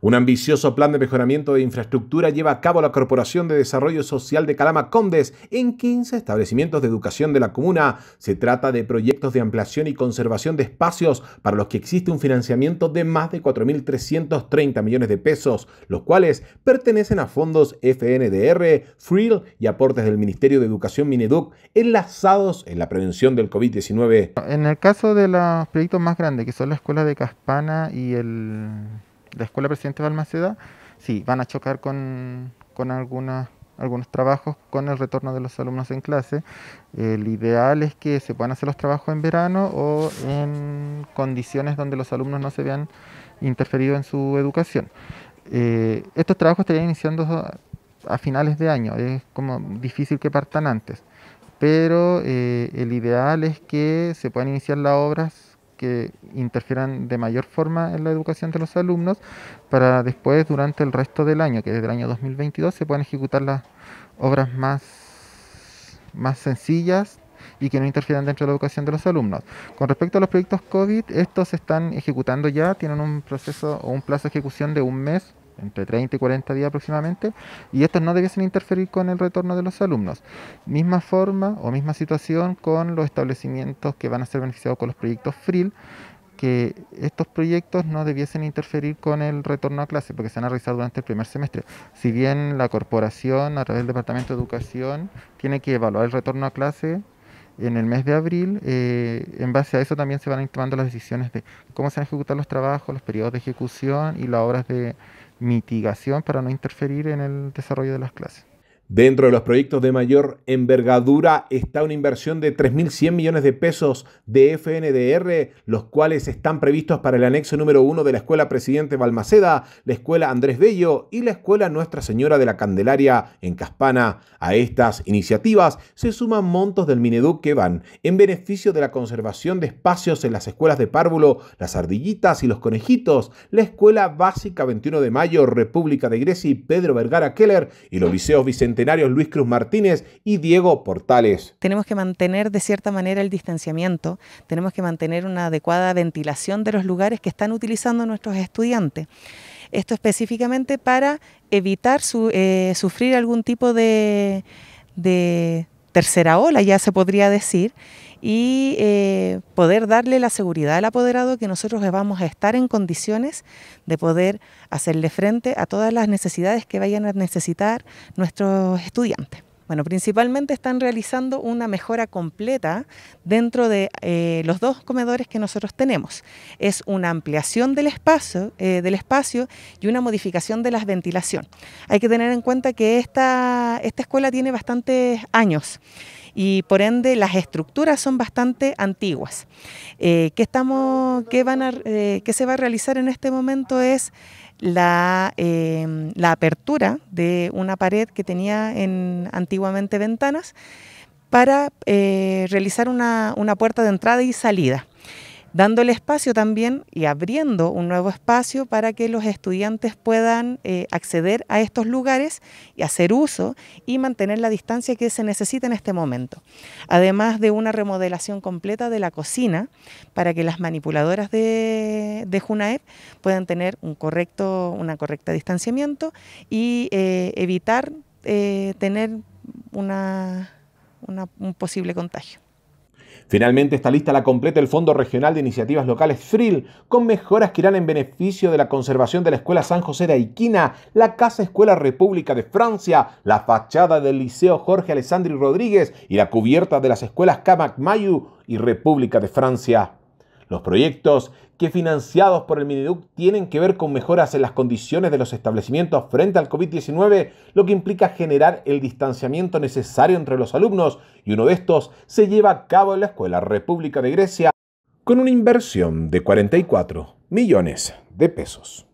Un ambicioso plan de mejoramiento de infraestructura lleva a cabo la Corporación de Desarrollo Social de Calama Condes en 15 establecimientos de educación de la comuna. Se trata de proyectos de ampliación y conservación de espacios para los que existe un financiamiento de más de 4.330 millones de pesos, los cuales pertenecen a fondos FNDR, FRIL y aportes del Ministerio de Educación Mineduc enlazados en la prevención del COVID-19. En el caso de los proyectos más grandes, que son la Escuela de Caspana y el la Escuela Presidente Balmaceda, sí, van a chocar con, algunas algunos trabajos con el retorno de los alumnos en clase. El ideal es que se puedan hacer los trabajos en verano o en condiciones donde los alumnos no se vean interferidos en su educación. Eh, estos trabajos estarían iniciando a finales de año, es como difícil que partan antes, pero eh, el ideal es que se puedan iniciar las obras que interfieran de mayor forma en la educación de los alumnos para después, durante el resto del año, que desde el año 2022 se puedan ejecutar las obras más, más sencillas y que no interfieran dentro de la educación de los alumnos. Con respecto a los proyectos COVID, estos se están ejecutando ya, tienen un proceso o un plazo de ejecución de un mes entre 30 y 40 días aproximadamente, y estos no debiesen interferir con el retorno de los alumnos. Misma forma o misma situación con los establecimientos que van a ser beneficiados con los proyectos FRIL, que estos proyectos no debiesen interferir con el retorno a clase, porque se han realizado durante el primer semestre. Si bien la corporación, a través del Departamento de Educación, tiene que evaluar el retorno a clase en el mes de abril, eh, en base a eso también se van tomando las decisiones de cómo se van a ejecutar los trabajos, los periodos de ejecución y las horas de, mitigación para no interferir en el desarrollo de las clases. Dentro de los proyectos de mayor envergadura está una inversión de 3.100 millones de pesos de FNDR, los cuales están previstos para el anexo número 1 de la Escuela Presidente Balmaceda, la Escuela Andrés Bello y la Escuela Nuestra Señora de la Candelaria en Caspana. A estas iniciativas se suman montos del Mineduc que van en beneficio de la conservación de espacios en las escuelas de Párvulo, las Ardillitas y los Conejitos, la Escuela Básica 21 de Mayo, República de Grecia y Pedro Vergara Keller y los liceos Vicente Luis Cruz Martínez y Diego Portales. Tenemos que mantener de cierta manera el distanciamiento, tenemos que mantener una adecuada ventilación de los lugares que están utilizando nuestros estudiantes. Esto específicamente para evitar eh, sufrir algún tipo de, de tercera ola, ya se podría decir, y eh, poder darle la seguridad al apoderado que nosotros vamos a estar en condiciones de poder hacerle frente a todas las necesidades que vayan a necesitar nuestros estudiantes. Bueno, principalmente están realizando una mejora completa dentro de eh, los dos comedores que nosotros tenemos. Es una ampliación del espacio, eh, del espacio y una modificación de la ventilación. Hay que tener en cuenta que esta escuela tiene bastantes años y por ende las estructuras son bastante antiguas. Eh, ¿qué, estamos, van eh, se va a realizar en este momento? Es eh, la, apertura de una pared que tenía en, antiguamente ventanas para realizar una puerta de entrada y salida dándole espacio también y abriendo un nuevo espacio para que los estudiantes puedan eh, acceder a estos lugares y hacer uso y mantener la distancia que se necesita en este momento. Además de una remodelación completa de la cocina para que las manipuladoras de, Junaer puedan tener un correcto, una correcta distanciamiento y eh, evitar eh, tener una, un posible contagio. Finalmente, esta lista la completa el Fondo Regional de Iniciativas Locales FRIL, con mejoras que irán en beneficio de la conservación de la Escuela San José de Aiquina, la Casa Escuela República de Francia, la fachada del Liceo Jorge Alessandri Rodríguez y la cubierta de las escuelas Camac Mayu y República de Francia. Los proyectos que financiados por el Mineduc tienen que ver con mejoras en las condiciones de los establecimientos frente al COVID-19, lo que implica generar el distanciamiento necesario entre los alumnos y uno de estos se lleva a cabo en la Escuela República de Grecia con una inversión de 44 millones de pesos.